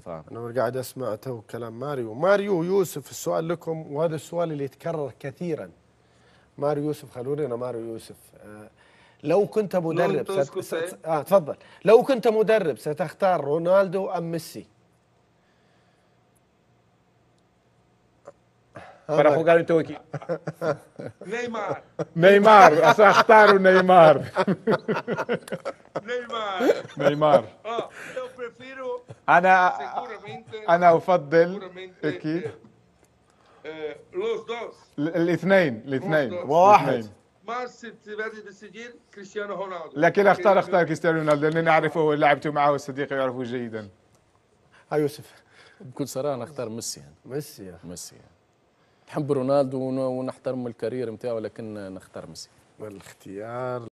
فاهم انا قاعد اسمع تو كلام ماريو ماريو يوسف السؤال لكم وهذا السؤال اللي يتكرر كثيرا ماريو يوسف خلوني انا ماريو يوسف آه، لو كنت مدرب ست... ست... آه تفضل لو كنت مدرب ستختار رونالدو ام ميسي para jugar en tu equipo. Neymar. Neymar, ساختار نيمار. نيمار. نيمار. آه، prefiero. Ana, أنا أفضل أكيد eh, eh, لوز دوس الاثنين الاثنين واحد لكن اختار اختار كريستيانو رونالدو لاني نعرفه ah. لعبت معه والصديق يعرفه جيدا ها آه، يوسف بكل صراحه نختار ميسي يعني. ميسي ميسي يعني. نحب رونالدو ونحترم الكارير نتاعو لكن نختار ميسي والاختيار